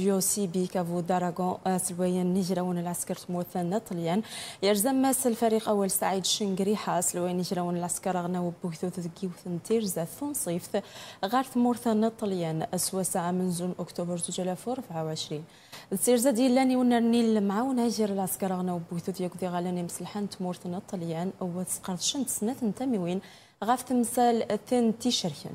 جيو سي بي كافو داراغون سلويا نجرون العسكر موثن نطليا يرزم ماس الفريق أول سعيد شنقريحة سلويا نجرون العسكر غناو بوثو تذكيو تيرزا ثون صيف غار نطليا اسوا ساعه من زون أكتوبر 2024 السيرزا ديالاني ونرني المعاون هاجر العسكر غناو بوثو ديالك دي غالاني مسلحان تمورثن طليان وتسقرت شنت سنة وين غاف تمثال ثن تيشرحن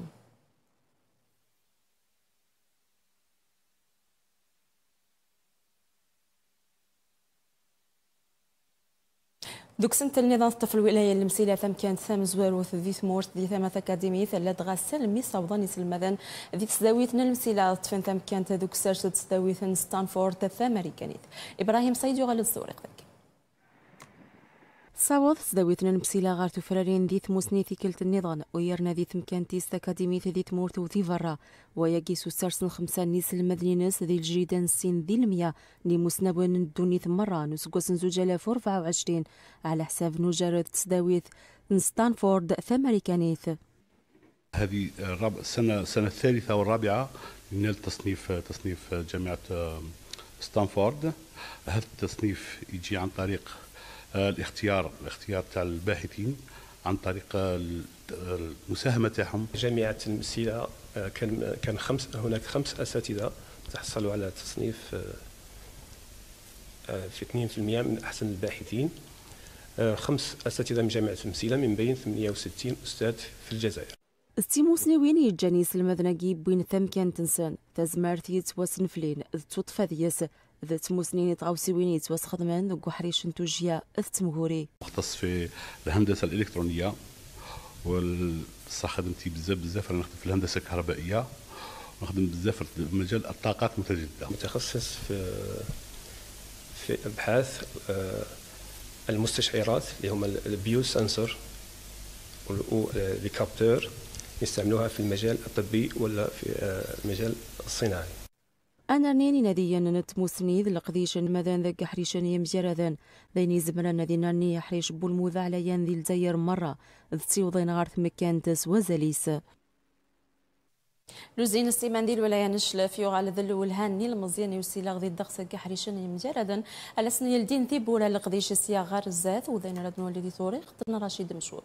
دوك سنت النظام الطفل الولايه المسيله ثم كان ثم زواروث ذي ثمورت ذي ثمة اكاديمي ثلا دغا سلمي صوضاني سلمذان ذي تسداويتنا المسيله طفن ثم كانت دوك سارت تسداويثن ستانفورد ثم امريكانيت ابراهيم سيد يغلط الزورق صوت زداويتنا نمسيلا غار تفرارين ديث موسني كلت النظام ويرنا ديث مكانتي تيست ديث ديت مورت وثي فرا وياكي سوسارسن خمسة نيس المدنينس ذي الجيدان سين ذي المية لي موسنا بوين الدوني ثمرة نسقوسن زوج آلاف وربعة وعشرين على حساب نجارة تسداويت ستانفورد ثمريكانيث هذه السنة السنة الثالثة والرابعة لنال تصنيف تصنيف جامعة ستانفورد هذا التصنيف يجي عن طريق آه، الاختيار الاختيار تاع الباحثين عن طريق المساهمه تاعهم جامعه المسيله آه، كان كان خمس هناك خمس اساتذه تحصلوا على تصنيف آه، في 2% من احسن الباحثين خمس اساتذه من جامعه المسيله من بين 68 استاذ في الجزائر استيموسني وين يجانيس المذنقي بين ثم كان تنسان تزمار يتواسن وسنفلين ذ تطفى دياس ذ تموسنين يتغاوسي وين يتواس خدمان دقو حريش انتوجيا ذ تمهوري مختص في الهندسة الإلكترونية والصح خدمتي بزاف بزاف انا نخدم في الهندسة الكهربائية ونخدم بزاف في مجال الطاقات المتجددة متخصص في في أبحاث آه، المستشعرات اللي هما البيو سنسور والكابتور يستعملوها في المجال الطبي ولا في آه، المجال الصناعي أنا أنرنين ناديا نت مسنيد لقديشن مذان ذك حريشن يمجرذن ذيني زمران ذي حريش بول موذا على ين ذي الزير مرة ذسي وضين غارث مكان تسوزليس لوزين السيماندي الولاية نشلف يغال ذل والهاني المزيان يوسيلا غدي الدقس كحريشن يمجردا على سنين الدين ثيبولا لقديش غار الزات وذين ردنو اللي طريق خطرنا رشيد مشوب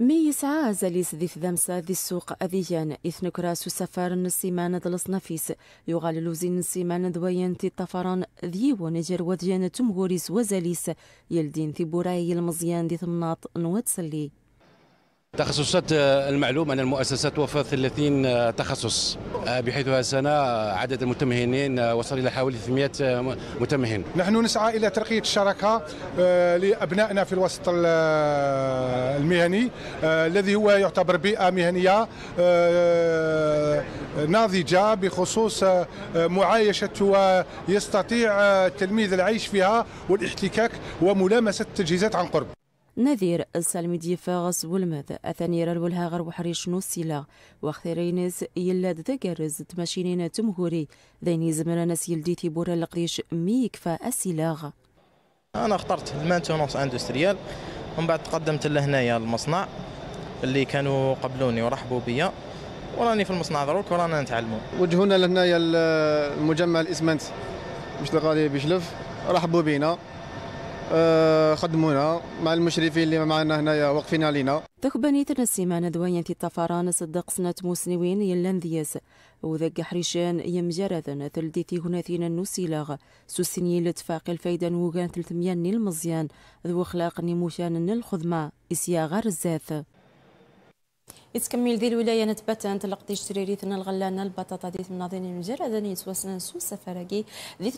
مي يسعى زليس ذي ثدمسة ذي السوق أذيان إثن كراس سفار السيمان دلصنفيس يغالل لوزين السيمان دويان تي الطفران ذي ونجر وديان تمغوريس وزليس يلدين ثي المزيان ذي ثمناط نوات سلي تخصصات آه، المعلوم أن المؤسسة توفر 30 آه، تخصص آه، بحيث السنة عدد المتمهنين وصل إلى حوالي 300 متمهن نحن نسعى إلى ترقية الشراكة لأبنائنا في الوسط المهني الذي هو يعتبر بيئة مهنية ناضجة بخصوص معايشة ويستطيع التلميذ العيش فيها والاحتكاك وملامسة التجهيزات عن قرب نذير السالمي دي فاغس ديفاغس أثاني أثنير الولهاغر وحريش نوسيلا وخثيرينز يلاد تقرز تماشينينا تمهوري ذيني زمرنا سيلديتي تيبورا لقريش ميك فأسيلاغ أنا اخترت المانتونوس اندستريال ومن بعد تقدمت لهنايا المصنع اللي كانوا قبلوني ورحبوا بيا وراني في المصنع ضروري ورانا نتعلموا وجهونا لهنايا المجمع الاسمنت باش غادي بشلف رحبوا بينا آه، خدمونا مع المشرفين اللي معنا هنايا واقفين علينا تخبني تنسيما ندوية تطفران صدق سنة مسنوين يلنديز وذق حريشان يمجرد تلديتي ثينا نوسيلاغ سوسيني لتفاق الفايدة نوغان تلتميان المزيان ذو خلاق نموشان الخدمة إسياغ رزاث يتكمل ديال الولايه نتبتان تلقطيش تريريثنا الغلانه البطاطا ديت مناضين المجر هذا يتوسن سو سفرقي ديت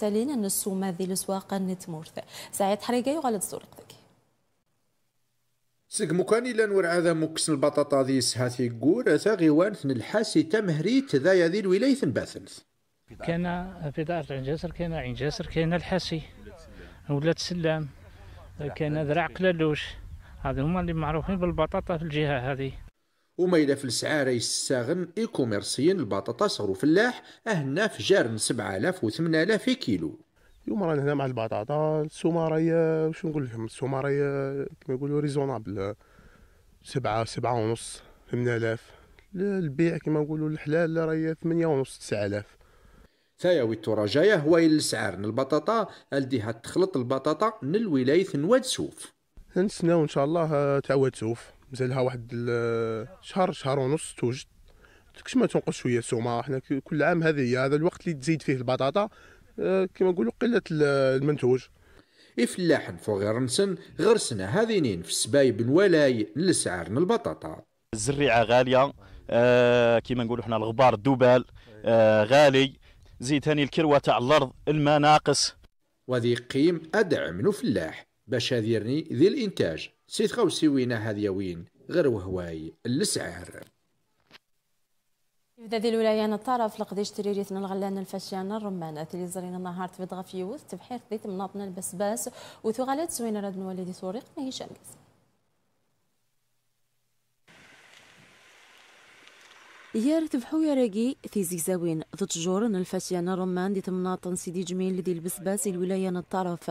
تالينا نسو ما ديال السواق نتمورث سعيد حريقه يغلط الزرق ذكي سق مكان إلا نور عذا مكس البطاطا ذي سهاتي يقول أتا غيوانث الحاسي تمهريت ذا ذي الولاية باثنث كان في دار العنجاسر كان عنجاسر كان الحاسي ولاد سلام كان ذراع قلالوش هذو هما اللي معروفين بالبطاطا في الجهة هذه وما إلا في السعارة يستغن كوميرسيين البطاطا صغرو فلاح أهنا في جارن آلاف و آلاف كيلو اليوم رانا هنا مع البطاطا السومة راهي شنو نقول لكم السومة راهي كما يقولوا ريزونابل سبعة سبعة ونص آلاف البيع كما نقولوا الحلال راهي ثمنية ونص تايا ثايا الترا جاية هو السعار البطاطا الديها تخلط البطاطا من الولاية نواد سوف نتسناو ان شاء الله آه، تعود سوف مازالها واحد شهر شهر ونص توجد كش ما تنقص شويه السومه حنا كل عام هذه هذا الوقت اللي تزيد فيه البطاطا آه، كما نقولوا قله المنتوج إفلاحن فغير نسن غرسنا هذينين في السبايب الولاي لسعر البطاطا الزريعة غالية آه كما نقولوا حنا الغبار دوبال آه غالي زيد ثاني الكروة تاع الأرض الماء ناقص وذي قيم أدعم فلاح باش هذيرني ذي الإنتاج سيت تخاوسي وينا هذيا وين غير وهواي السعر يبدا ذي الولايه الولايان الطرف لقديش تريريتنا الغلان الفاشيان الرمان تلي زرينا نهار تبيض في يوث تبحير ذي مناطنا البسباس وثغالات سوينا راد نولدي سوريق ما ماهيش أنقص يار تبحو يا راقي في زيزاوين ضد جورن الفاشيان الرمان دي تمناطن سيدي جميل لذي البسباس الولايه الطرف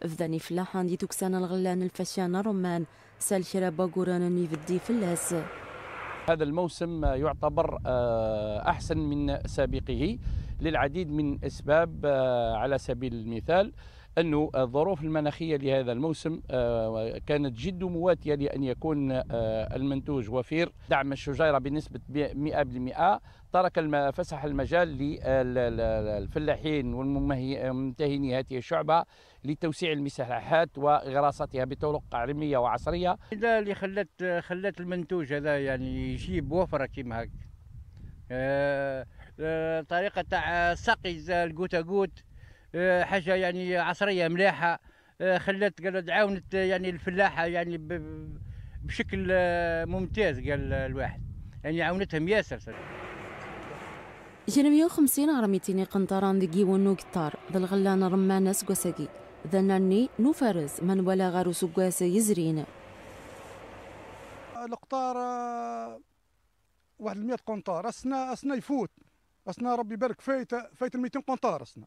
فداني فلاحان دي توكسان الغلان الفشان رمان سال شرابا قرانني فدي فلاس هذا الموسم يعتبر آه، أحسن من سابقه للعديد من أسباب آه، على سبيل المثال انه الظروف المناخية لهذا الموسم آه، كانت جد مواتية لأن يكون آه، المنتوج وفير دعم الشجيرة بنسبة 100% ترك فسح المجال للفلاحين والممتهني هذه الشعبة لتوسيع المساحات وغراستها بطرق علمية وعصرية اللي خلت خلت المنتوج هذا يعني يجيب وفرة كيما هكا آه، طريقة تاع سقي الجوت جوت آه، حاجه يعني عصريه ملاحه آه، خلات قال عاونت آه، يعني الفلاحه يعني بشكل ممتاز قال الواحد يعني عاونتهم ياسر جنمية 150 عرميتيني قنطران دقي ونو قطار ذا الغلان رمانة سكوساكي ذا ناني نو فارس من ولا غارو سكوسا يزرين القطار واحد 100 قنطار أسنا أسنا يفوت أسنا ربي يبارك فايت فايت 200 قنطار أسنا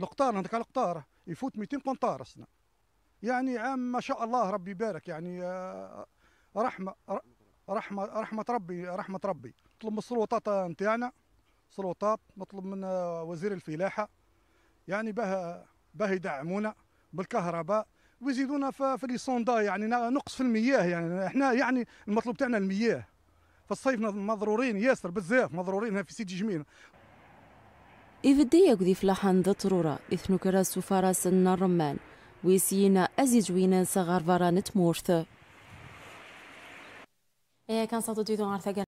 القطار هناك على القطار يفوت 200 قنطار اصلا يعني عام ما شاء الله ربي يبارك يعني آه، رحمه رحمه رحمه ربي رحمه ربي نطلب من السلطات نتاعنا سلطات نطلب من آه، وزير الفلاحه يعني باه باه يدعمونا بالكهرباء ويزيدونا في لي سوندا يعني نقص في المياه يعني احنا يعني المطلوب تاعنا المياه في الصيف مضرورين ياسر بزاف مضرورين في سيدي جميل إفدي يقضي فلاحا ضطرورة إثنو كرا سفارة سنة الرمان ويسينا جوينا صغار فرانت مورث إيه كان صوتو تيتو